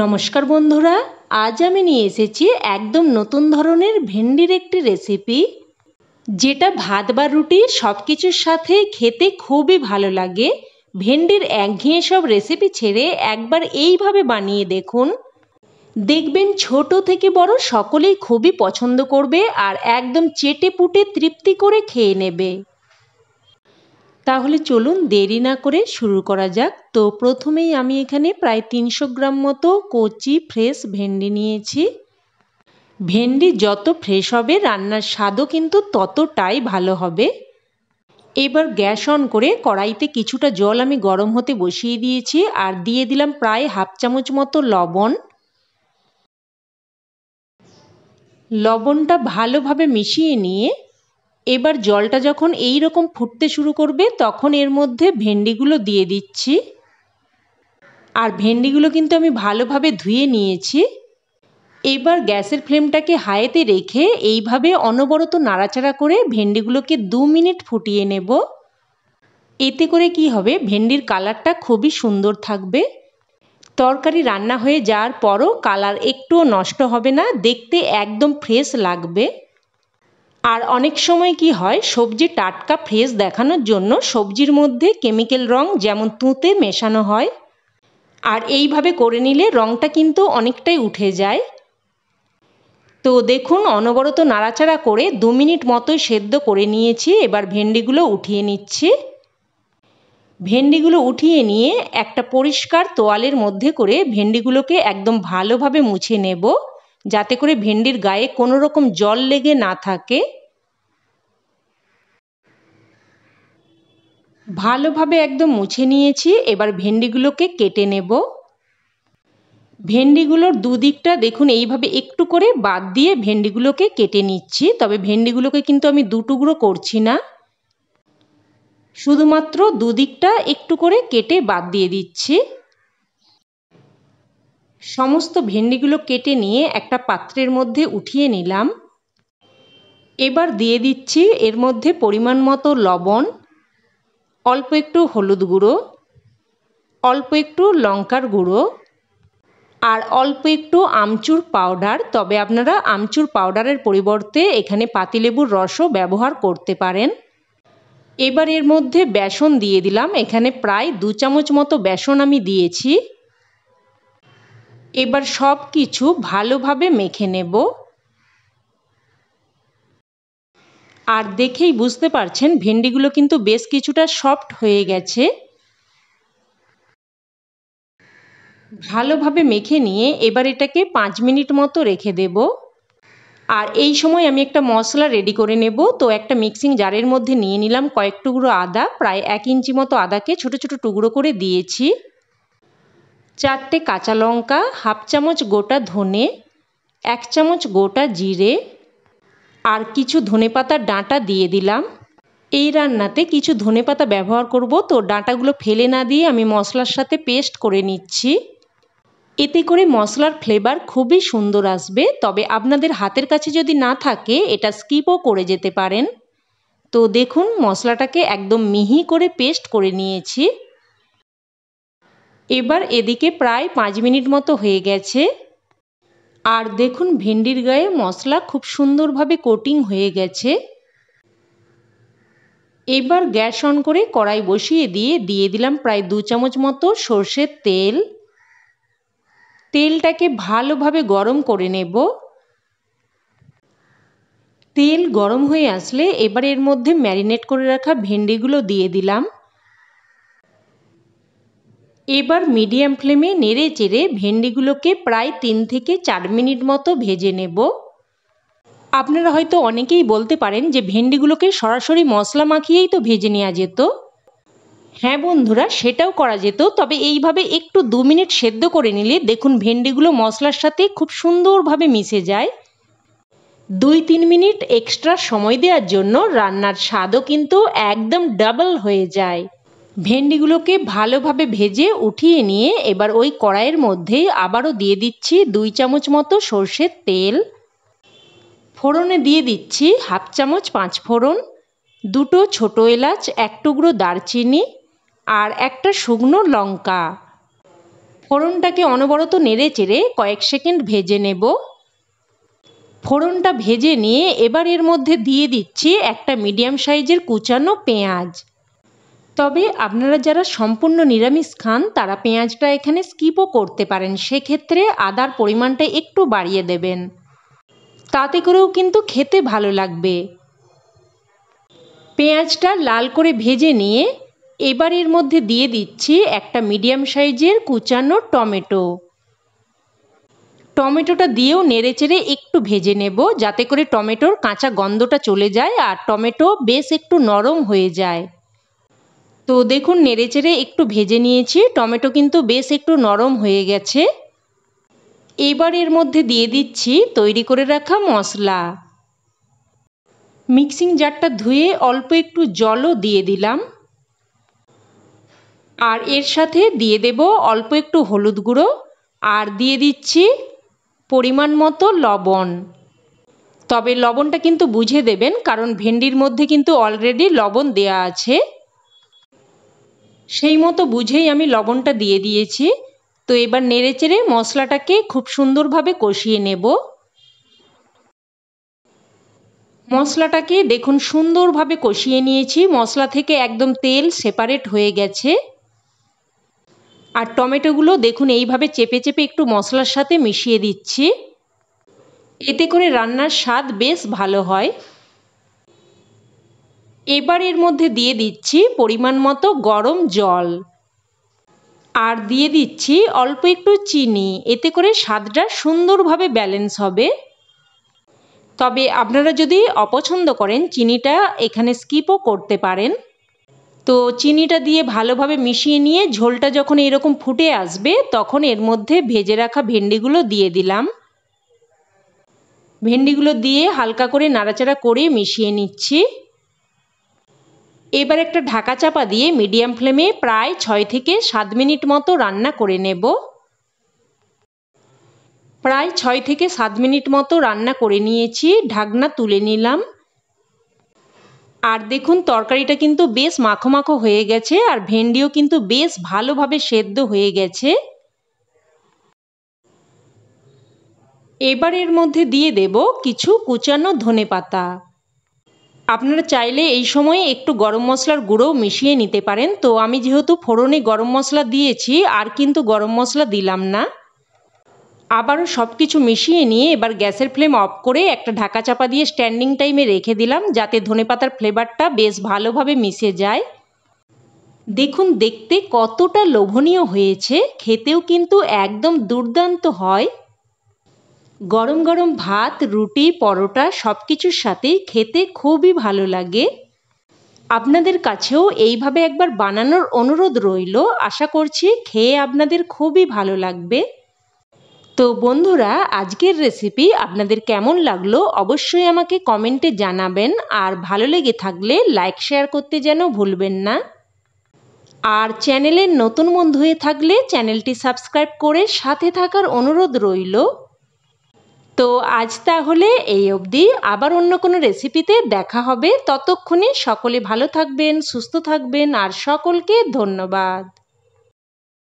নমস্কার বন্ধুরা আজ আমি নিয়ে এসেছি একদম নতুন ধরনের ভেন্ডির একটি রেসিপি যেটা ভাত বা রুটি সব কিছুর সাথে খেতে খুবই ভালো লাগে ভেন্ডির একঘেয়ে সব রেসিপি ছেড়ে একবার এইভাবে বানিয়ে দেখুন দেখবেন ছোট থেকে বড় সকলেই খুবই পছন্দ করবে আর একদম চেটে পুটে তৃপ্তি করে খেয়ে নেবে তাহলে চলুন দেরি না করে শুরু করা যাক তো প্রথমেই আমি এখানে প্রায় তিনশো গ্রাম মতো কচি ফ্রেশ ভেন্ডি নিয়েছি ভেন্ডি যত ফ্রেশ হবে রান্নার স্বাদও কিন্তু ততটাই ভালো হবে এবার গ্যাস অন করে কড়াইতে কিছুটা জল আমি গরম হতে বসিয়ে দিয়েছি আর দিয়ে দিলাম প্রায় হাফ চামচ মতো লবণ লবণটা ভালোভাবে মিশিয়ে নিয়ে এবার জলটা যখন এই রকম ফুটতে শুরু করবে তখন এর মধ্যে ভেন্ডিগুলো দিয়ে দিচ্ছি আর ভেন্ডিগুলো কিন্তু আমি ভালোভাবে ধুয়ে নিয়েছি এবার গ্যাসের ফ্লেমটাকে হাইতে রেখে এইভাবে অনবরত নাড়াচাড়া করে ভেন্ডিগুলোকে দু মিনিট ফুটিয়ে নেব এতে করে কি হবে ভেন্ডির কালারটা খুবই সুন্দর থাকবে তরকারি রান্না হয়ে যাওয়ার পরও কালার একটুও নষ্ট হবে না দেখতে একদম ফ্রেশ লাগবে আর অনেক সময় কি হয় সবজি টাটকা ফ্রেশ দেখানোর জন্য সবজির মধ্যে কেমিক্যাল রং যেমন তুঁতে মেশানো হয় আর এইভাবে করে নিলে রংটা কিন্তু অনেকটাই উঠে যায় তো দেখুন অনবরত নাড়াচাড়া করে দু মিনিট মতোই সেদ্ধ করে নিয়েছি এবার ভেন্ডিগুলো উঠিয়ে নিচ্ছি ভেন্ডিগুলো উঠিয়ে নিয়ে একটা পরিষ্কার তোয়ালের মধ্যে করে ভেন্ডিগুলোকে একদম ভালোভাবে মুছে নেব যাতে করে ভেন্ডির গায়ে কোনো রকম জল লেগে না থাকে ভালোভাবে একদম মুছে নিয়েছি এবার ভেন্ডিগুলোকে কেটে নেব ভেন্ডিগুলোর দুদিকটা দেখুন এইভাবে একটু করে বাদ দিয়ে ভেন্ডিগুলোকে কেটে নিচ্ছি তবে ভেন্ডিগুলোকে কিন্তু আমি দুটুকরো করছি না শুধুমাত্র দুদিকটা একটু করে কেটে বাদ দিয়ে দিচ্ছি সমস্ত ভেন্ডিগুলো কেটে নিয়ে একটা পাত্রের মধ্যে উঠিয়ে নিলাম এবার দিয়ে দিচ্ছি এর মধ্যে পরিমাণ মতো লবণ অল্প একটু হলুদ গুঁড়ো অল্প একটু লঙ্কার গুঁড়ো আর অল্প একটু আমচুর পাউডার তবে আপনারা আমচুর পাউডারের পরিবর্তে এখানে পাতিলেবুর রসও ব্যবহার করতে পারেন এবার এর মধ্যে বেসন দিয়ে দিলাম এখানে প্রায় দু চামচ মতো বেসন আমি দিয়েছি এবার সব কিছু ভালোভাবে মেখে নেব আর দেখেই বুঝতে পারছেন ভেন্ডিগুলো কিন্তু বেশ কিছুটা সফট হয়ে গেছে ভালোভাবে মেখে নিয়ে এবার এটাকে পাঁচ মিনিট মতো রেখে দেব আর এই সময় আমি একটা মশলা রেডি করে নেব তো একটা মিক্সিং জারের মধ্যে নিয়ে নিলাম কয়েক টুকরো আদা প্রায় এক ইঞ্চি মতো আদাকে ছোট ছোট টুকরো করে দিয়েছি চারটে কাঁচা লঙ্কা হাফ চামচ গোটা ধনে এক চামচ গোটা জিরে আর কিছু ধনেপাতার ডাঁটা দিয়ে দিলাম এই রান্নাতে কিছু ধনেপাতা ব্যবহার করব তো ডাঁটাগুলো ফেলে না দিয়ে আমি মশলার সাথে পেস্ট করে নিচ্ছি এতে করে মশলার ফ্লেভার খুবই সুন্দর আসবে তবে আপনাদের হাতের কাছে যদি না থাকে এটা স্কিপও করে যেতে পারেন তো দেখুন মশলাটাকে একদম মিহি করে পেস্ট করে নিয়েছি এবার এদিকে প্রায় পাঁচ মিনিট মতো হয়ে গেছে আর দেখুন ভেন্ডির গায়ে মশলা খুব সুন্দরভাবে কোটিং হয়ে গেছে এবার গ্যাস অন করে কড়াই বসিয়ে দিয়ে দিয়ে দিলাম প্রায় দু চামচ মতো সর্ষের তেল তেলটাকে ভালোভাবে গরম করে নেব তেল গরম হয়ে আসলে এবার এর মধ্যে ম্যারিনেট করে রাখা ভেন্ডিগুলো দিয়ে দিলাম এবার মিডিয়াম ফ্লেমে নেড়ে চেড়ে ভেন্ডিগুলোকে প্রায় তিন থেকে চার মিনিট মতো ভেজে নেব আপনারা হয়তো অনেকেই বলতে পারেন যে ভেন্ডিগুলোকে সরাসরি মশলা মাখিয়েই তো ভেজে নেওয়া যেত হ্যাঁ বন্ধুরা সেটাও করা যেত তবে এইভাবে একটু দু মিনিট সেদ্ধ করে নিলে দেখুন ভেন্ডিগুলো মশলার সাথে খুব সুন্দরভাবে মিশে যায় দুই তিন মিনিট এক্সট্রা সময় দেওয়ার জন্য রান্নার স্বাদও কিন্তু একদম ডাবল হয়ে যায় ভেন্ডিগুলোকে ভালোভাবে ভেজে উঠিয়ে নিয়ে এবার ওই কড়াইয়ের মধ্যেই আবারও দিয়ে দিচ্ছি দুই চামচ মতো সর্ষের তেল ফোড়নে দিয়ে দিচ্ছি হাফ চামচ পাঁচ ফোড়ন দুটো ছোট এলাচ এক টুকরো দারচিনি আর একটা শুকনো লঙ্কা ফোড়নটাকে অনবরত নেড়ে চেড়ে কয়েক সেকেন্ড ভেজে নেব ফোড়নটা ভেজে নিয়ে এবার এর মধ্যে দিয়ে দিচ্ছি একটা মিডিয়াম সাইজের কুচানো পেঁয়াজ তবে আপনারা যারা সম্পূর্ণ নিরামিষ খান তারা পেঁয়াজটা এখানে স্কিপও করতে পারেন সেক্ষেত্রে আদার পরিমাণটা একটু বাড়িয়ে দেবেন তাতে করেও কিন্তু খেতে ভালো লাগবে পেঁয়াজটা লাল করে ভেজে নিয়ে এবার এর মধ্যে দিয়ে দিচ্ছি একটা মিডিয়াম সাইজের কুচানো টমেটো টমেটোটা দিয়েও নেড়েচেড়ে একটু ভেজে নেব যাতে করে টমেটোর কাঁচা গন্ধটা চলে যায় আর টমেটো বেশ একটু নরম হয়ে যায় তো দেখুন নেড়েচেড়ে একটু ভেজে নিয়েছি টমেটো কিন্তু বেশ একটু নরম হয়ে গেছে এবার এর মধ্যে দিয়ে দিচ্ছি তৈরি করে রাখা মশলা মিক্সিং জারটা ধুয়ে অল্প একটু জলও দিয়ে দিলাম আর এর সাথে দিয়ে দেব অল্প একটু হলুদ গুঁড়ো আর দিয়ে দিচ্ছি পরিমাণ মতো লবণ তবে লবণটা কিন্তু বুঝে দেবেন কারণ ভেন্ডির মধ্যে কিন্তু অলরেডি লবণ দেয়া আছে সেই মতো বুঝেই আমি লবণটা দিয়ে দিয়েছি তো এবার নেড়েচেড়ে মশলাটাকে খুব সুন্দরভাবে কষিয়ে নেব মশলাটাকে দেখুন সুন্দরভাবে কষিয়ে নিয়েছি মশলা থেকে একদম তেল সেপারেট হয়ে গেছে আর টমেটোগুলো দেখুন এইভাবে চেপে চেপে একটু মশলার সাথে মিশিয়ে দিচ্ছি এতে করে রান্নার স্বাদ বেশ ভালো হয় এবার এর মধ্যে দিয়ে দিচ্ছি পরিমাণ মতো গরম জল আর দিয়ে দিচ্ছি অল্প একটু চিনি এতে করে স্বাদটা সুন্দরভাবে ব্যালেন্স হবে তবে আপনারা যদি অপছন্দ করেন চিনিটা এখানে স্কিপও করতে পারেন তো চিনিটা দিয়ে ভালোভাবে মিশিয়ে নিয়ে ঝোলটা যখন এরকম ফুটে আসবে তখন এর মধ্যে ভেজে রাখা ভেন্ডিগুলো দিয়ে দিলাম ভেন্ডিগুলো দিয়ে হালকা করে নাড়াচাড়া করে মিশিয়ে নিচ্ছি এবার একটা ঢাকা চাপা দিয়ে মিডিয়াম ফ্লেমে প্রায় ছয় থেকে সাত মিনিট মতো রান্না করে নেব প্রায় ছয় থেকে সাত মিনিট মতো রান্না করে নিয়েছি ঢাকনা তুলে নিলাম আর দেখুন তরকারিটা কিন্তু বেশ মাখো মাখো হয়ে গেছে আর ভেন্ডিও কিন্তু বেশ ভালোভাবে সেদ্ধ হয়ে গেছে এবার এর মধ্যে দিয়ে দেব কিছু কুচানো ধনে পাতা আপনারা চাইলে এই সময়ে একটু গরম মশলার গুঁড়ো মিশিয়ে নিতে পারেন তো আমি যেহেতু ফোড়নে গরম মশলা দিয়েছি আর কিন্তু গরম মশলা দিলাম না আবারও সব কিছু মিশিয়ে নিয়ে এবার গ্যাসের ফ্লেম অফ করে একটা ঢাকা চাপা দিয়ে স্ট্যান্ডিং টাইমে রেখে দিলাম যাতে ধনেপাতার ফ্লেভারটা বেশ ভালোভাবে মিশে যায় দেখুন দেখতে কতটা লোভনীয় হয়েছে খেতেও কিন্তু একদম দুর্দান্ত হয় গরম গরম ভাত রুটি পরোটা সব কিছুর সাথেই খেতে খুবই ভালো লাগে আপনাদের কাছেও এইভাবে একবার বানানোর অনুরোধ রইল আশা করছি খেয়ে আপনাদের খুবই ভালো লাগবে তো বন্ধুরা আজকের রেসিপি আপনাদের কেমন লাগলো অবশ্যই আমাকে কমেন্টে জানাবেন আর ভালো লেগে থাকলে লাইক শেয়ার করতে যেন ভুলবেন না আর চ্যানেলের নতুন বন্ধু হয়ে থাকলে চ্যানেলটি সাবস্ক্রাইব করে সাথে থাকার অনুরোধ রইল তো আজ তাহলে এই অবধি আবার অন্য কোনো রেসিপিতে দেখা হবে ততক্ষণে সকলে ভালো থাকবেন সুস্থ থাকবেন আর সকলকে ধন্যবাদ